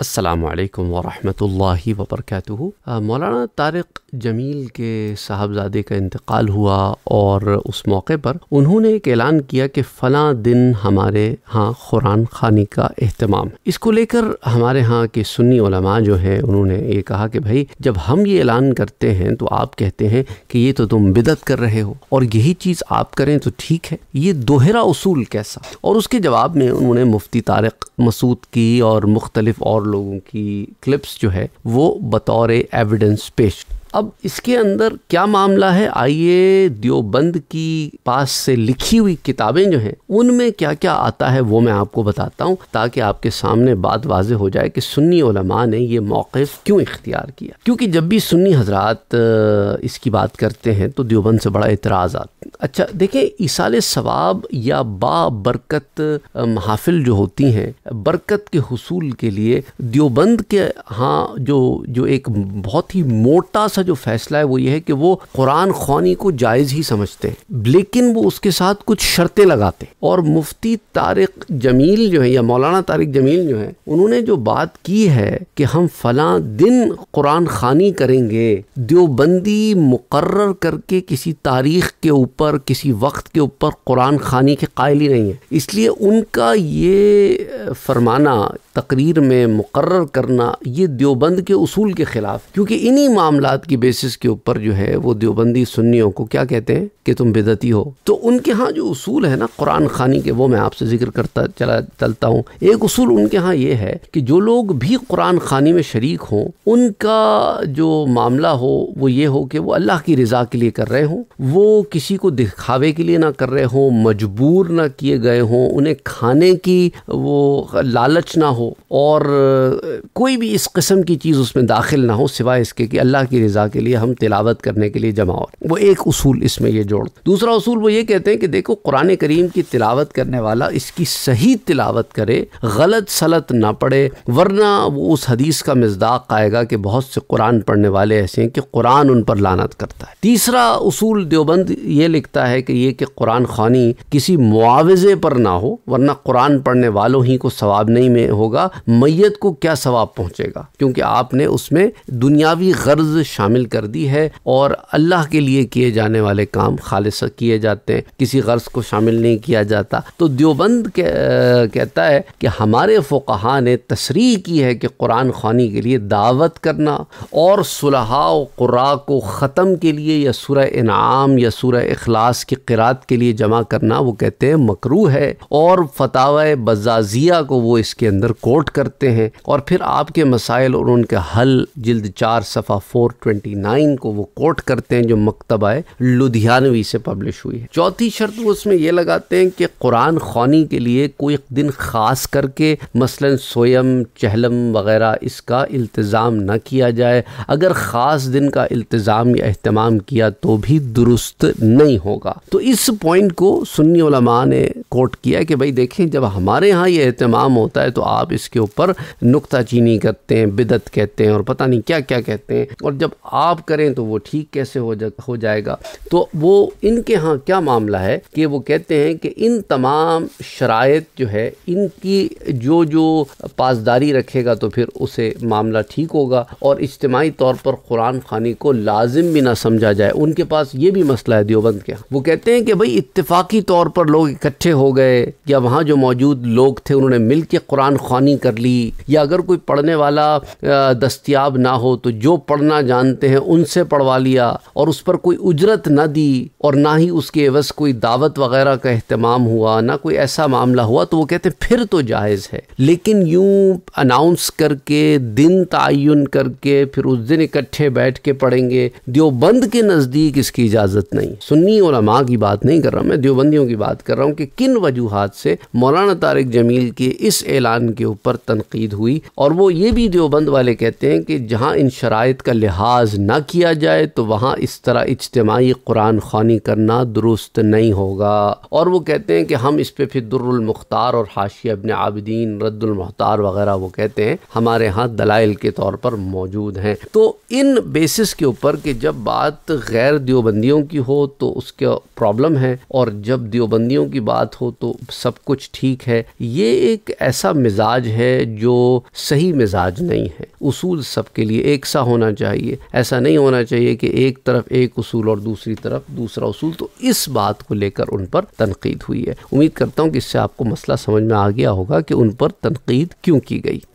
السلام عليكم ورحمة الله وبركاته آه، مولانا طارق जमील के साहबजादे का इंतकाल हुआ और उस मौके पर उन्होंने एक ऐलान किया कि फ़ला दिन हमारे यहाँ कुरान खानी का अहतमाम इसको लेकर हमारे यहाँ के सुन्नी उलमा जो हैं उन्होंने ये कहा कि भाई जब हम ये ऐलान करते हैं तो आप कहते हैं कि ये तो तुम बिदत कर रहे हो और यही चीज़ आप करें तो ठीक है ये दोहरा उसूल कैसा और उसके जवाब में उन्होंने मुफ्ती तारक मसूद की और मुख्तलिफ और लोगों की क्लिप्स जो है वो बतौर एविडेंस पेश अब इसके अंदर क्या मामला है आइए देवबंद की पास से लिखी हुई किताबें जो हैं उनमें क्या क्या आता है वो मैं आपको बताता हूँ ताकि आपके सामने बात वाज हो जाए कि सुन्नी उलमा ने ये मौक़ क्यों इख्तियार किया क्योंकि जब भी सुन्नी हजरात इसकी बात करते हैं तो देवबंद से बड़ा एतराज़ अच्छा देखिए इसाल सवाब या बा बरकत महाफिल जो होती हैं बरकत के हसूल के लिए दियोबंद के हाँ जो जो एक बहुत ही मोटा सा जो फैसला है वो ये है कि वो कुरान खानी को जायज़ ही समझते हैं लेकिन वो उसके साथ कुछ शर्तें लगाते और मुफ्ती तारक जमील जो है या मौलाना तारक जमील जो है उन्होंने जो बात की है कि हम फला दिन कुरान खानी करेंगे दियोबंदी मुकर करके किसी तारीख के ऊपर ऊपर किसी वक्त के ऊपर कुरान खानी के कायल ही नहीं है इसलिए उनका ये फरमाना तकरीर में मुकर करना ये देवबंद के असूल के ख़िलाफ़ क्योंकि इन्हीं मामला की बेसिस के ऊपर जो है वो देवबंदी सुन्नियों को क्या कहते हैं कि तुम बेदती हो तो उनके यहाँ जो असूल है ना कुरान खानी के वो मैं आपसे जिक्र करता चला चलता हूँ एक असूल उनके यहाँ ये है कि जो लोग भी कुरान खानी में शरीक हों उनका जो मामला हो वो ये हो कि वो अल्लाह की रज़ा के लिए कर रहे हों वो किसी को दिखावे के लिए ना कर रहे हों मजबूर ना किए गए हों उन्हें खाने की वो लालच ना हो और कोई भी इस किस्म की चीज़ उसमें दाखिल ना हो सिवाय इसके कि अल्लाह की रज़ा के लिए हम तिलावत करने के लिए जमा हो वो एक असूल इसमें ये जोड़ दूसरा असूल वो ये कहते हैं कि देखो कुरान करीम की तिलावत करने वाला इसकी सही तिलावत करे गलत सलत ना पड़े वरना वो उस हदीस का मजदाक आएगा कि बहुत से कुरान पढ़ने वाले ऐसे हैं कि कुरान उन पर लानत करता है तीसरा उसूल देवबंद ये लिख लिखता है कि ये कि कुरान खानी किसी मुआवजे पर ना हो वरना कुरान पढ़ने वालों ही को सवाब नहीं में होगा मैत को क्या सवाब पहुँचेगा क्योंकि आपने उसमें दुनियावी गर्ज शामिल कर दी है और अल्लाह के लिए किए जाने वाले काम खालिश किए जाते हैं किसी गर्ज को शामिल नहीं किया जाता तो देवबंद के, कहता है कि हमारे फोकहा ने तशरी की है कि कुरान खानी के लिए दावत करना और सुलहा कुरा को ख़त्म के लिए या सुर इनाम या सुर अखला क्लास की किरात के लिए जमा करना वो कहते हैं मकरू है और फतावा बजाजिया को वो इसके अंदर कोट करते हैं और फिर आपके मसाइल और उनके हल जल्द चार सफ़ा फोर ट्वेंटी नाइन को वो कोट करते हैं जो मकतबा लुधियानवी से पब्लिश हुई है चौथी शर्त वो उसमें यह लगाते हैं कि कुरान खानी के लिए कोई दिन ख़ास करके मसलन सोयम चहलम वगैरह इसका इल्तज़ाम न किया जाए अगर ख़ास दिन का इल्तज़ाम या अहतमाम किया तो भी दुरुस्त नहीं होगा तो इस पॉइंट को सुन्नी ने कोट किया कि भाई देखें जब हमारे यहाँ ये अहतमाम होता है तो आप इसके ऊपर नुकता चीनी करते हैं बिदत कहते हैं और पता नहीं क्या क्या कहते हैं और जब आप करें तो वो ठीक कैसे हो जा हो जाएगा तो वो इनके यहाँ क्या मामला है कि वो कहते हैं कि इन तमाम शरात जो है इनकी जो जो पासदारी रखेगा तो फिर उसे मामला ठीक होगा और इज्तमाही तौर पर कुरान खानी को लाजिम भी ना समझा जाए उनके पास ये भी मसला है दियोबंद के वो कहते हैं कि भाई इतफाक़ी तौर पर लोग इकट्ठे हो हो गए या वहाँ जो मौजूद लोग थे उन्होंने मिल के कुरान खानी कर ली या अगर कोई पढ़ने वाला दस्तियाब ना हो तो जो पढ़ना जानते हैं उनसे पढ़वा लिया और उस पर कोई उजरत ना दी और ना ही उसके एवज कोई दावत वगैरह का अहतमाम हुआ ना कोई ऐसा मामला हुआ तो वो कहते हैं फिर तो जायज़ है लेकिन यूँ अनाउंस करके दिन तयन करके फिर उस दिन इकट्ठे बैठ के पढ़ेंगे देवबंद के नज़दीक इसकी इजाज़त नहीं सुन्नी और की बात नहीं कर रहा मैं देवबंदियों की बात कर रहा हूँ कि किन वजूहत से मौलाना तारक जमील के इस ऐलान के ऊपर तनकीद हुई और वो ये भी देवबंद वाले कहते हैं कि जहाँ इन शराइ का लिहाज ना किया जाए तो वहाँ इस तरह इज्तमाही कुरान खानी करना दुरुस्त नहीं होगा और वो कहते हैं कि हम इस पर फिर दुर्रमख्तार और हाशिया अबन आबदीन रद्दुलमख्तार वगैरह वो कहते हैं हमारे यहाँ दलाइल के तौर पर मौजूद हैं तो इन बेसिस के ऊपर कि जब बात गैर देवबंदियों की हो तो उसका प्रॉब्लम है और जब देवबंदियों की बात हो तो सब कुछ ठीक है ये एक ऐसा मिजाज है जो सही मिजाज नहीं है उसूल सबके लिए एक सा होना चाहिए ऐसा नहीं होना चाहिए कि एक तरफ एक उसूल और दूसरी तरफ दूसरा उसूल तो इस बात को लेकर उन पर तनकीद हुई है उम्मीद करता हूँ कि इससे आपको मसला समझ में आ गया होगा कि उन पर तनकीद क्यों की गई